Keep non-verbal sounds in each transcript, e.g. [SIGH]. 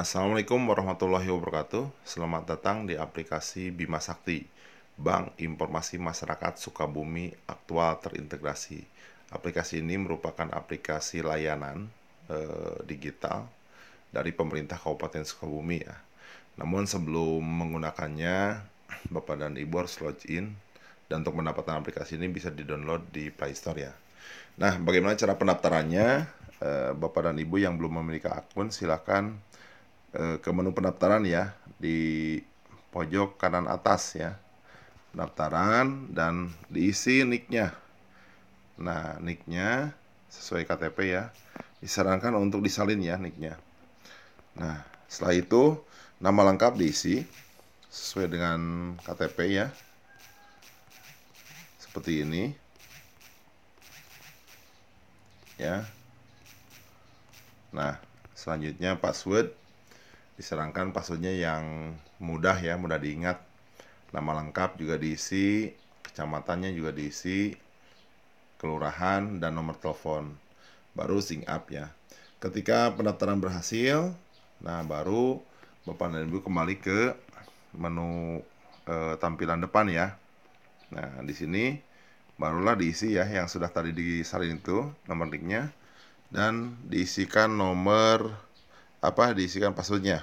Assalamualaikum warahmatullahi wabarakatuh. Selamat datang di aplikasi Bima Sakti, Bank Informasi Masyarakat Sukabumi Aktual Terintegrasi. Aplikasi ini merupakan aplikasi layanan e, digital dari pemerintah Kabupaten Sukabumi ya. Namun sebelum menggunakannya, Bapak dan Ibu harus login dan untuk mendapatkan aplikasi ini bisa di-download di Play Store ya. Nah, bagaimana cara pendaftarannya? E, Bapak dan Ibu yang belum memiliki akun silakan Eh, ke menu pendaftaran ya di pojok kanan atas ya pendaftaran dan diisi nicknya nah nicknya sesuai KTP ya disarankan untuk disalin ya nicknya nah setelah itu nama lengkap diisi sesuai dengan KTP ya seperti ini ya nah selanjutnya password diserangkan passwordnya yang mudah ya mudah diingat nama lengkap juga diisi kecamatannya juga diisi kelurahan dan nomor telepon baru sing up ya ketika pendaftaran berhasil nah baru bapak dan ibu kembali ke menu e, tampilan depan ya nah di sini barulah diisi ya yang sudah tadi disalin itu nomor linknya dan diisikan nomor apa diisikan passwordnya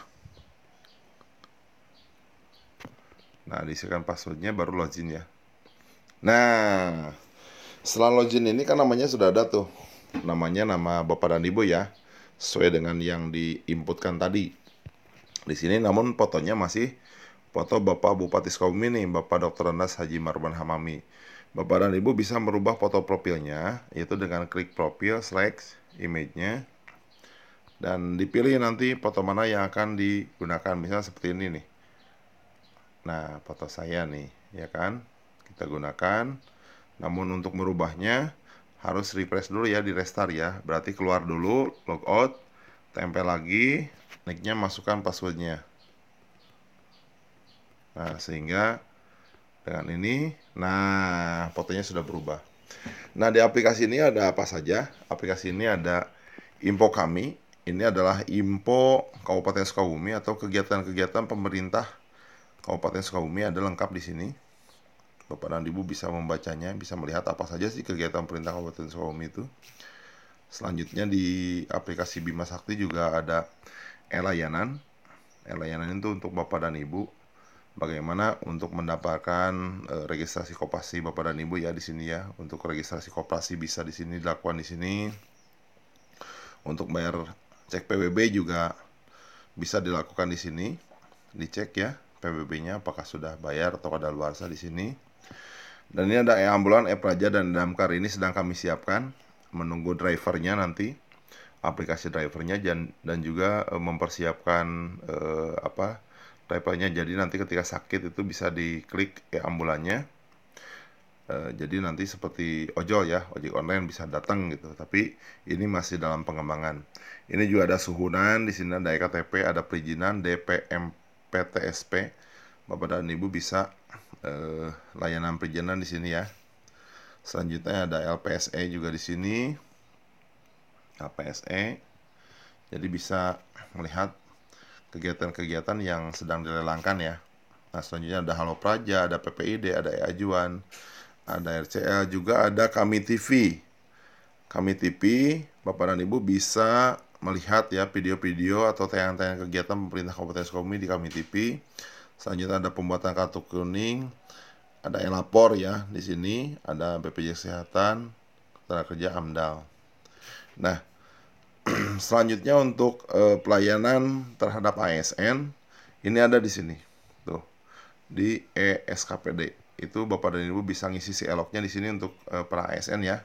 nah diisikan passwordnya baru login ya nah setelah login ini kan namanya sudah ada tuh namanya nama bapak dan ibu ya sesuai dengan yang diinputkan tadi di sini namun fotonya masih foto bapak bupati Sukabumi nih bapak dr Andas Haji Marwan Hamami bapak dan ibu bisa merubah foto profilnya yaitu dengan klik profil select image-nya dan dipilih nanti foto mana yang akan digunakan misalnya seperti ini nih nah foto saya nih ya kan kita gunakan namun untuk merubahnya harus refresh dulu ya di restart ya berarti keluar dulu logout tempel lagi nicknya masukkan passwordnya nah sehingga dengan ini nah fotonya sudah berubah nah di aplikasi ini ada apa saja aplikasi ini ada info kami ini adalah info Kabupaten Sukabumi atau kegiatan-kegiatan pemerintah Kabupaten Sukabumi ada lengkap di sini. Bapak dan Ibu bisa membacanya, bisa melihat apa saja sih kegiatan pemerintah Kabupaten Sukabumi itu. Selanjutnya di aplikasi Bima Sakti juga ada e-layanan. E-layanan itu untuk Bapak dan Ibu bagaimana untuk mendapatkan e, registrasi koperasi Bapak dan Ibu ya di sini ya. Untuk registrasi koperasi bisa di sini dilakukan di sini. Untuk bayar Cek PBB juga bisa dilakukan di sini. Dicek ya PBB-nya apakah sudah bayar atau ada luar di sini. Dan ini ada e-ambulan, e-praja, dan damkar ini sedang kami siapkan. Menunggu drivernya nanti, aplikasi drivernya dan, dan juga eh, mempersiapkan eh, apa drivernya. Jadi nanti ketika sakit itu bisa diklik e-ambulannya eh, Eh, jadi nanti seperti ojol ya, ojek online bisa datang gitu. Tapi ini masih dalam pengembangan. Ini juga ada suhunan, di sini ada e KTP ada perizinan, DPM, PTSP. Bapak dan Ibu bisa eh, layanan perizinan di sini ya. Selanjutnya ada LPSE juga di sini. LPSE. Jadi bisa melihat kegiatan-kegiatan yang sedang dilelangkan ya. Nah, selanjutnya ada Halo Praja, ada PPID, ada E Ajuan ada RCL juga ada Kami TV. Kami TV, Bapak dan Ibu bisa melihat ya video-video atau tayangan-tayangan kegiatan pemerintah Kabupaten Sukabumi di Kami TV. Selanjutnya ada pembuatan kartu kuning, ada Elapor ya di sini, ada BPJS Kesehatan, Tenaga Kerja AMDAL. Nah, [CLEARS THROAT] selanjutnya untuk e, pelayanan terhadap ASN ini ada di sini. Tuh, di ESKPD itu Bapak dan Ibu bisa ngisi si eloknya di sini untuk uh, para ASN ya.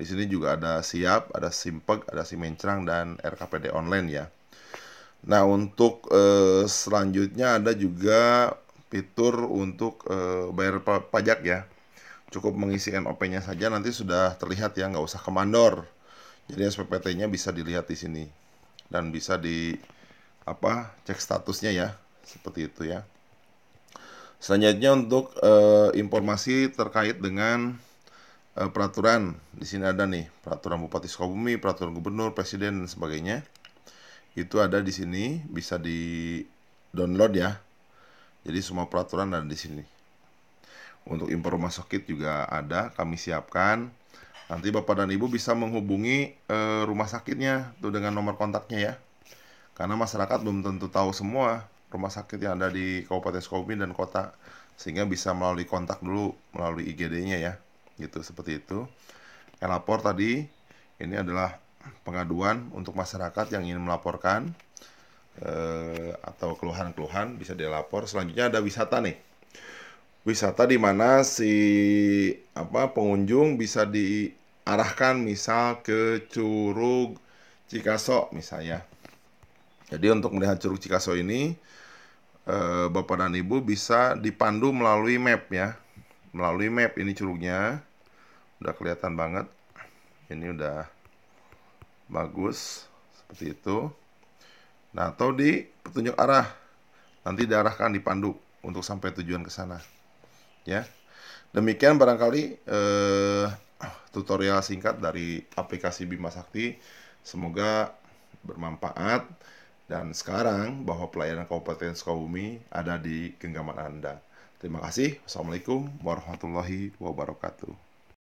Di sini juga ada siap, ada simpeg, ada si mencrang dan RKPD online ya. Nah, untuk uh, selanjutnya ada juga fitur untuk uh, bayar pajak ya. Cukup mengisi NOP-nya saja nanti sudah terlihat ya, nggak usah ke kemandor. Jadi SPPT-nya bisa dilihat di sini dan bisa di apa cek statusnya ya seperti itu ya. Selanjutnya untuk uh, informasi terkait dengan uh, peraturan di sini ada nih peraturan Bupati Sukabumi, peraturan Gubernur, Presiden dan sebagainya itu ada di sini bisa di download ya. Jadi semua peraturan ada di sini. Untuk informasi sakit juga ada kami siapkan. Nanti Bapak dan Ibu bisa menghubungi uh, rumah sakitnya tuh dengan nomor kontaknya ya. Karena masyarakat belum tentu tahu semua rumah sakit yang ada di Kabupaten Sukabumi dan kota sehingga bisa melalui kontak dulu melalui IGD-nya ya gitu seperti itu lapor tadi ini adalah pengaduan untuk masyarakat yang ingin melaporkan eh, atau keluhan-keluhan bisa dilapor selanjutnya ada wisata nih wisata di mana si apa pengunjung bisa diarahkan misal ke Curug Cikaso misalnya jadi untuk melihat Curug Cikaso ini eh, Bapak dan Ibu bisa dipandu melalui map ya. Melalui map ini curugnya. Udah kelihatan banget. Ini udah bagus seperti itu. Nah, atau di petunjuk arah. Nanti diarahkan dipandu untuk sampai tujuan ke sana. Ya. Demikian barangkali eh, tutorial singkat dari aplikasi Bima Sakti. Semoga bermanfaat. Dan sekarang bahwa pelayanan Kabupaten Sukabumi ada di genggaman Anda. Terima kasih. Wassalamualaikum warahmatullahi wabarakatuh.